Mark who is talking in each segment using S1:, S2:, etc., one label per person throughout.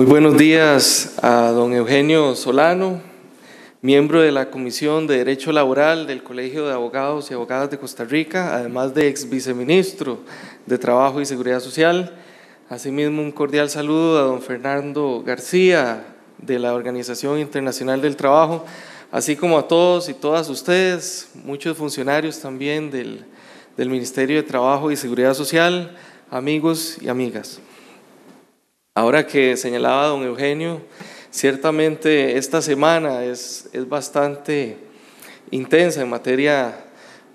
S1: Muy buenos días a don Eugenio Solano, miembro de la Comisión de Derecho Laboral del Colegio de Abogados y Abogadas de Costa Rica, además de ex viceministro de Trabajo y Seguridad Social. Asimismo, un cordial saludo a don Fernando García de la Organización Internacional del Trabajo, así como a todos y todas ustedes, muchos funcionarios también del, del Ministerio de Trabajo y Seguridad Social, amigos y amigas. Ahora que señalaba don Eugenio, ciertamente esta semana es, bastante intensa en materia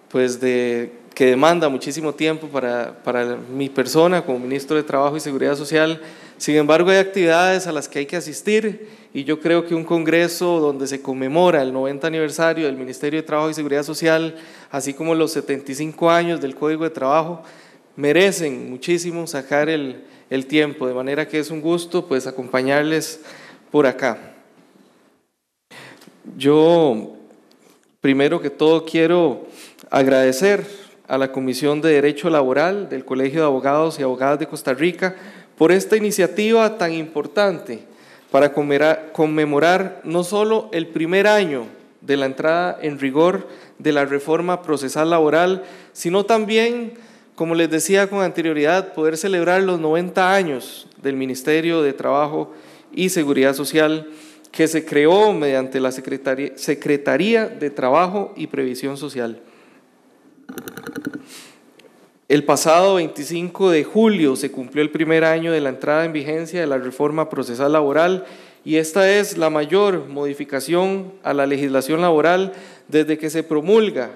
S1: pues de que demanda muchísimo tiempo para, para, mi persona como ministro de Trabajo y Seguridad Social. Sin embargo, hay actividades a las que hay que asistir y yo creo que un congreso donde se conmemora el 90 aniversario del Ministerio de Trabajo y Seguridad Social, así como los 75 años del Código de Trabajo, merecen muchísimo sacar el, tiempo, de manera que es un gusto pues acompañarles por acá. Yo primero que todo quiero agradecer a la Comisión de Derecho Laboral del Colegio de Abogados y Abogadas de Costa Rica por esta iniciativa tan importante para conmemorar no solo el primer año de la entrada en rigor de la reforma procesal laboral, sino también como les decía con anterioridad, poder celebrar los 90 años del Ministerio de Trabajo y Seguridad Social que se creó mediante la Secretaría, de Trabajo y Previsión Social. El pasado 25 de julio se cumplió el primer año de la entrada en vigencia de la reforma procesal laboral y esta es la mayor modificación a la legislación laboral desde que se promulga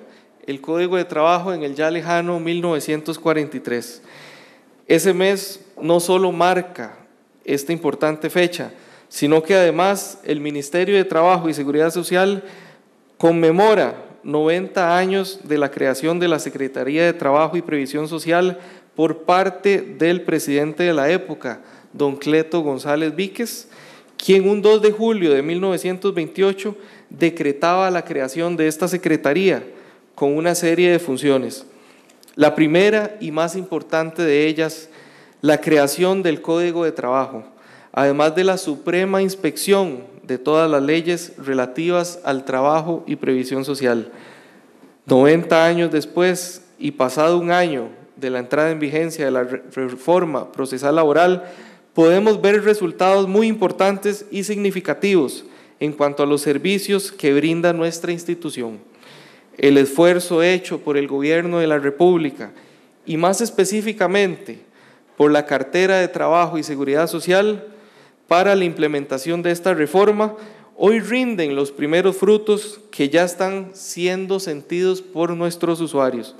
S1: el Código de Trabajo en el ya lejano 1943. Ese mes no solo marca esta importante fecha, sino que además el Ministerio de Trabajo y Seguridad Social conmemora 90 años de la creación de la Secretaría de Trabajo y Previsión Social por parte del presidente de la época, don Cleto González Víquez, quien un 2 de julio de 1928 decretaba la creación de esta Secretaría con una serie de funciones. La primera y más importante de ellas, la creación del código de trabajo, además de la suprema inspección de todas las leyes relativas al trabajo y previsión social. 90 años después y pasado un año de la entrada en vigencia de la reforma procesal laboral, podemos ver resultados muy importantes y significativos en cuanto a los servicios que brinda nuestra institución el esfuerzo hecho por el gobierno de la República y más específicamente por la cartera de Trabajo y Seguridad Social para la implementación de esta reforma, hoy rinden los primeros frutos que ya están siendo sentidos por nuestros usuarios.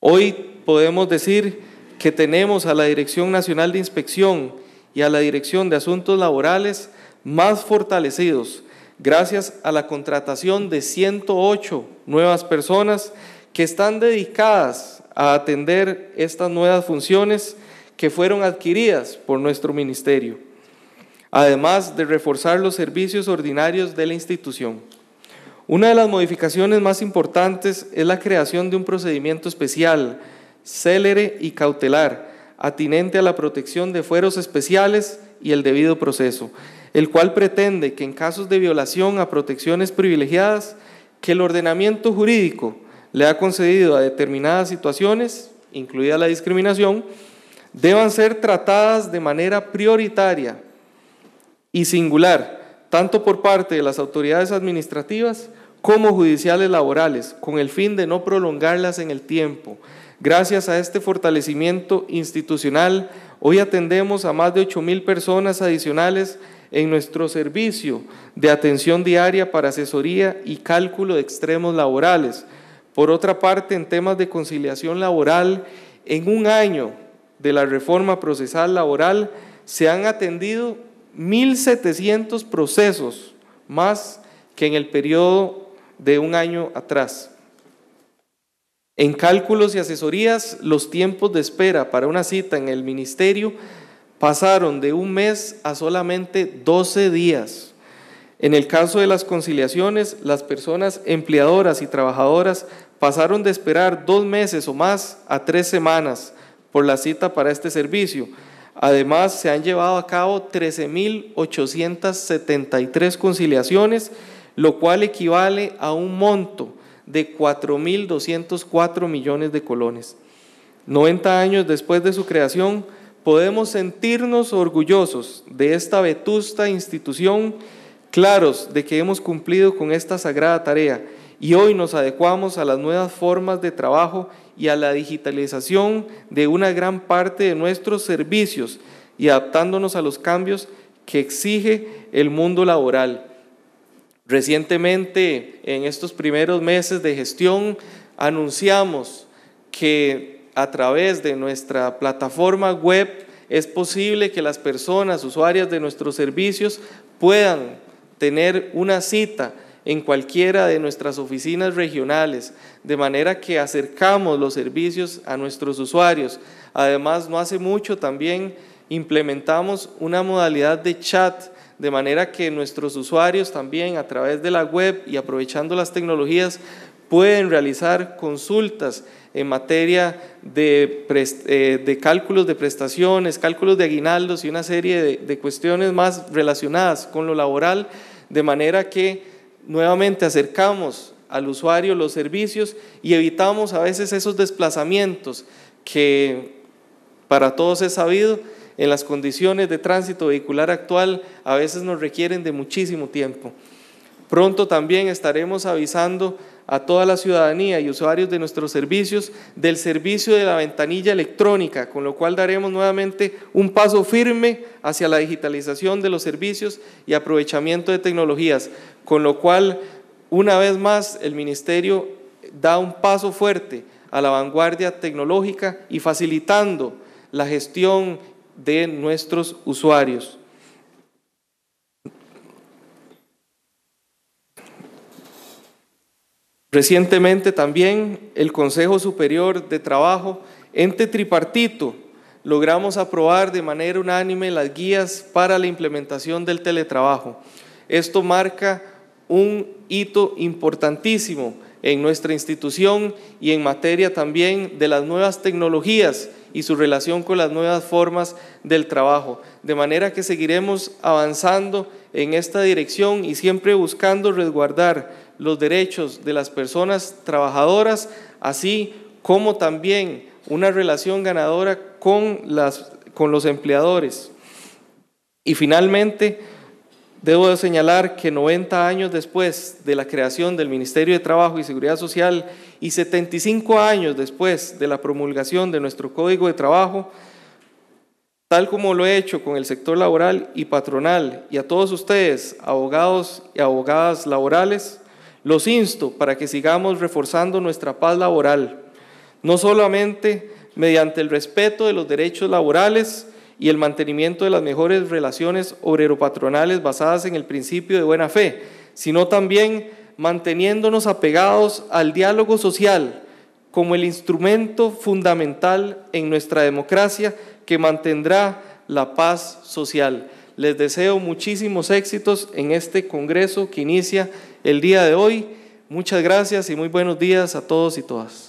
S1: Hoy podemos decir que tenemos a la Dirección Nacional de Inspección y a la Dirección de Asuntos Laborales más fortalecidos gracias a la contratación de 108 nuevas personas que están dedicadas a atender estas nuevas funciones que fueron adquiridas por nuestro ministerio, además de reforzar los servicios ordinarios de la institución. Una de las modificaciones más importantes es la creación de un procedimiento especial, célere y cautelar, atinente a la protección de fueros especiales y el debido proceso el cual pretende que en casos de violación a protecciones privilegiadas que el ordenamiento jurídico le ha concedido a determinadas situaciones, incluida la discriminación, deban ser tratadas de manera prioritaria y singular, tanto por parte de las autoridades administrativas como judiciales laborales, con el fin de no prolongarlas en el tiempo. Gracias a este fortalecimiento institucional, hoy atendemos a más de 8.000 personas adicionales en nuestro servicio de atención diaria para asesoría y cálculo de extremos laborales. Por otra parte, en temas de conciliación laboral, en un año de la reforma procesal laboral se han atendido 1.700 procesos más que en el periodo de un año atrás. En cálculos y asesorías, los tiempos de espera para una cita en el ministerio pasaron de un mes a solamente 12 días. En el caso de las conciliaciones, las personas empleadoras y trabajadoras pasaron de esperar dos meses o más a tres semanas por la cita para este servicio. Además, se han llevado a cabo 13.873 conciliaciones, lo cual equivale a un monto de 4.204 millones de colones. 90 años después de su creación, podemos sentirnos orgullosos de esta vetusta institución, claros de que hemos cumplido con esta sagrada tarea y hoy nos adecuamos a las nuevas formas de trabajo y a la digitalización de una gran parte de nuestros servicios y adaptándonos a los cambios que exige el mundo laboral. Recientemente, en estos primeros meses de gestión, anunciamos que a través de nuestra plataforma web es posible que las personas usuarias de nuestros servicios puedan tener una cita en cualquiera de nuestras oficinas regionales, de manera que acercamos los servicios a nuestros usuarios. Además, no hace mucho también implementamos una modalidad de chat, de manera que nuestros usuarios también a través de la web y aprovechando las tecnologías pueden realizar consultas en materia eh, de, cálculos de prestaciones, cálculos de aguinaldos y una serie de, de cuestiones más relacionadas con lo laboral, de manera que nuevamente acercamos al usuario los servicios y evitamos a veces esos desplazamientos que para todos es sabido, en las condiciones de tránsito vehicular actual a veces nos requieren de muchísimo tiempo. Pronto también estaremos avisando a toda la ciudadanía y usuarios de nuestros servicios del servicio de la ventanilla electrónica, con lo cual daremos nuevamente un paso firme hacia la digitalización de los servicios y aprovechamiento de tecnologías, con lo cual una vez más el Ministerio da un paso fuerte a la vanguardia tecnológica y facilitando la gestión de nuestros usuarios. Recientemente también el Consejo Superior de Trabajo, ente tripartito, logramos aprobar de manera unánime las guías para la implementación del teletrabajo. Esto marca un hito importantísimo en nuestra institución y en materia también de las nuevas tecnologías y su relación con las nuevas formas del trabajo. De manera que seguiremos avanzando en esta dirección y siempre buscando resguardar los derechos de las personas trabajadoras, así como también una relación ganadora con, los empleadores. Y finalmente, debo señalar que 90 años después de la creación del Ministerio de Trabajo y Seguridad Social y 75 años después de la promulgación de nuestro Código de Trabajo, tal como lo he hecho con el sector laboral y patronal y a todos ustedes, abogados y abogadas laborales, los insto para que sigamos reforzando nuestra paz laboral, no solamente mediante el respeto de los derechos laborales y el mantenimiento de las mejores relaciones obrero-patronales basadas en el principio de buena fe, sino también manteniéndonos apegados al diálogo social como el instrumento fundamental en nuestra democracia que mantendrá la paz social. Les deseo muchísimos éxitos en este Congreso que inicia el día de hoy. Muchas gracias y muy buenos días a todos y todas.